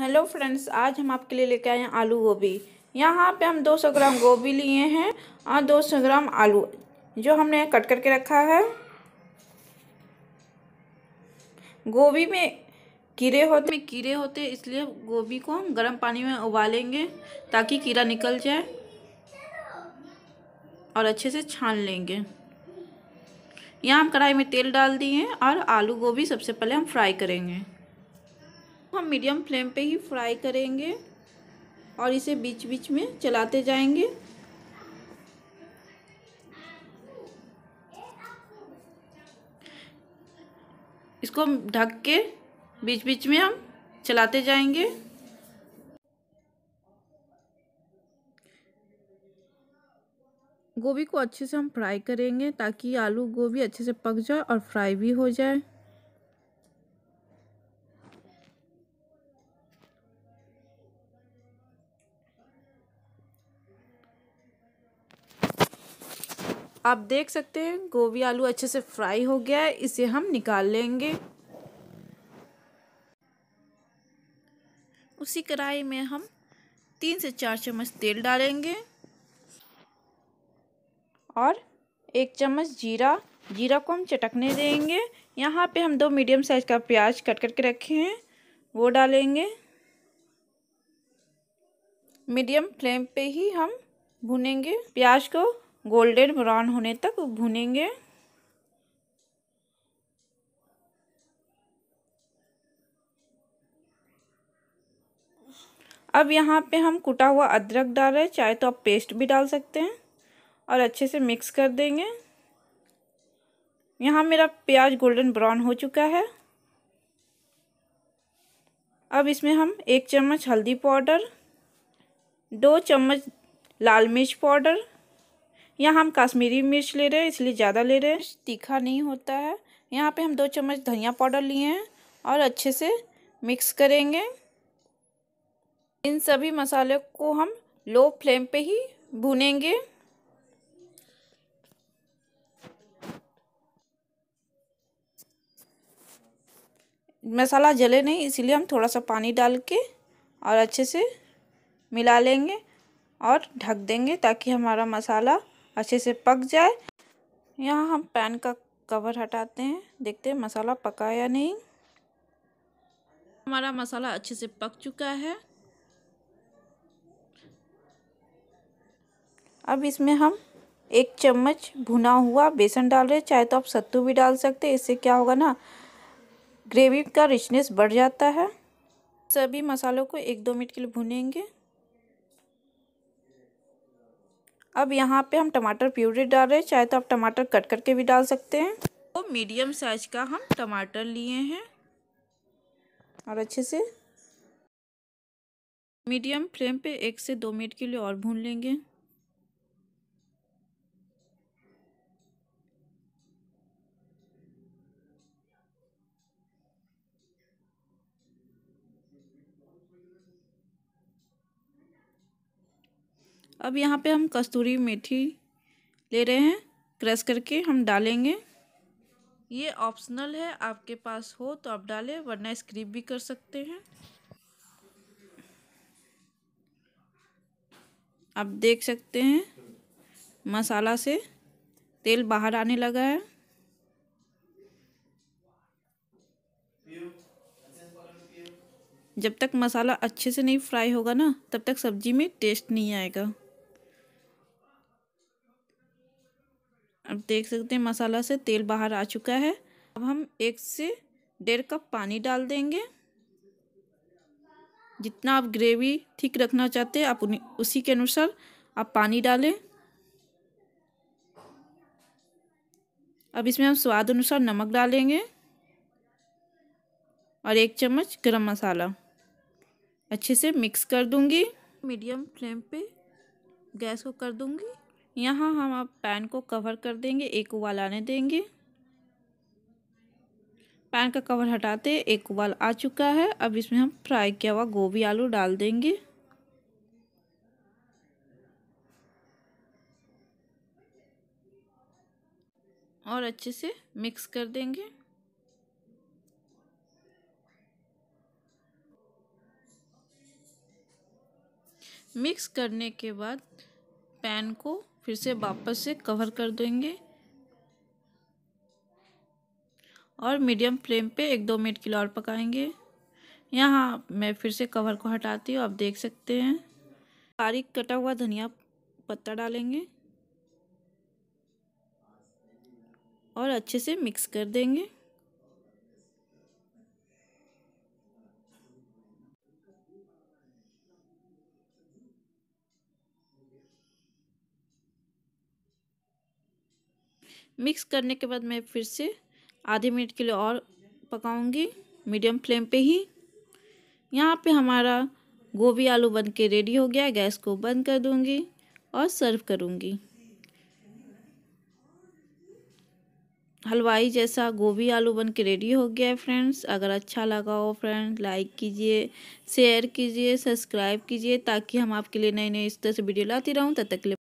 hello friends आज हम आपके लिए लेके आए हैं आलू गोभी यहाँ पे हम 200 ग्राम गोभी लिए हैं और 200 ग्राम आलू जो हमने कट करके रखा है गोभी में कीड़े होते में कीड़े होते इसलिए गोभी को हम गर्म पानी में उबालेंगे ताकि कीड़ा निकल जाए और अच्छे से छान लेंगे यहाँ हम कढ़ाई में तेल डाल दिए और आलू गोभी सबसे पहले हम फ्राई करेंगे हम मीडियम फ्लेम पे ही फ्राई करेंगे और इसे बीच बीच में चलाते जाएंगे इसको ढक के बीच बीच में हम चलाते जाएंगे गोभी को अच्छे से हम फ्राई करेंगे ताकि आलू गोभी अच्छे से पक जाए और फ्राई भी हो जाए आप देख सकते हैं गोभी आलू अच्छे से फ्राई हो गया है इसे हम निकाल लेंगे उसी कढ़ाई में हम तीन से चार चम्मच तेल डालेंगे और एक चम्मच जीरा जीरा को हम चटकने देंगे यहाँ पे हम दो मीडियम साइज़ का प्याज कट करके रखे हैं वो डालेंगे मीडियम फ्लेम पे ही हम भुनेंगे प्याज को गोल्डन ब्राउन होने तक भुनेंगे अब यहाँ पे हम कुटा हुआ अदरक डाल रहे हैं चाहे तो आप पेस्ट भी डाल सकते हैं और अच्छे से मिक्स कर देंगे यहाँ मेरा प्याज गोल्डन ब्राउन हो चुका है अब इसमें हम एक चम्मच हल्दी पाउडर दो चम्मच लाल मिर्च पाउडर यहाँ हम काश्मीरी मिर्च ले रहे हैं इसलिए ज़्यादा ले रहे हैं तीखा नहीं होता है यहाँ पे हम दो चम्मच धनिया पाउडर लिए हैं और अच्छे से मिक्स करेंगे इन सभी मसाले को हम लो फ्लेम पे ही भुनेंगे मसाला जले नहीं इसीलिए हम थोड़ा सा पानी डाल के और अच्छे से मिला लेंगे और ढक देंगे ताकि हमारा मसाला अच्छे से पक जाए यहाँ हम पैन का कवर हटाते हैं देखते हैं मसाला पका या नहीं हमारा मसाला अच्छे से पक चुका है अब इसमें हम एक चम्मच भुना हुआ बेसन डाल रहे चाहे तो आप सत्तू भी डाल सकते हैं इससे क्या होगा ना ग्रेवी का रिचनेस बढ़ जाता है सभी मसालों को एक दो मिनट के लिए भुनेंगे अब यहाँ पे हम टमाटर प्यूरी डाल रहे हैं चाहे तो आप टमाटर कट करके भी डाल सकते हैं तो मीडियम साइज का हम टमाटर लिए हैं और अच्छे से मीडियम फ्लेम पे एक से दो मिनट के लिए और भून लेंगे अब यहाँ पे हम कस्तूरी मेथी ले रहे हैं क्रश करके हम डालेंगे ये ऑप्शनल है आपके पास हो तो आप डालें वरना स्क्रीप भी कर सकते हैं आप देख सकते हैं मसाला से तेल बाहर आने लगा है जब तक मसाला अच्छे से नहीं फ्राई होगा ना तब तक सब्जी में टेस्ट नहीं आएगा अब देख सकते हैं मसाला से तेल बाहर आ चुका है अब हम एक से डेढ़ कप पानी डाल देंगे जितना आप ग्रेवी ठीक रखना चाहते हैं आप उसी के अनुसार आप पानी डालें अब इसमें हम स्वाद अनुसार नमक डालेंगे और एक चम्मच गरम मसाला अच्छे से मिक्स कर दूंगी मीडियम फ्लेम पे गैस को कर दूंगी यहाँ हम अब पैन को कवर कर देंगे एक उबाल आने देंगे पैन का कवर हटाते एक उबाल आ चुका है अब इसमें हम फ्राई किया हुआ गोभी आलू डाल देंगे और अच्छे से मिक्स कर देंगे मिक्स करने के बाद पैन को फिर से वापस से कवर कर देंगे और मीडियम फ्लेम पे एक दो मिनट के लिए और पकाएंगे यहाँ मैं फिर से कवर को हटाती हूँ आप देख सकते हैं बारीक कटा हुआ धनिया पत्ता डालेंगे और अच्छे से मिक्स कर देंगे मिक्स करने के बाद मैं फिर से आधे मिनट के लिए और पकाऊंगी मीडियम फ्लेम पे ही यहाँ पे हमारा गोभी आलू बन के रेडी हो गया गैस को बंद कर दूँगी और सर्व करूँगी हलवाई जैसा गोभी आलू बन के रेडी हो गया है फ्रेंड्स अगर अच्छा लगा हो फ्रेंड लाइक कीजिए शेयर कीजिए सब्सक्राइब कीजिए ताकि हम आपके लिए नई नई इस तरह से वीडियो लाती रहूँ तब तक के लिए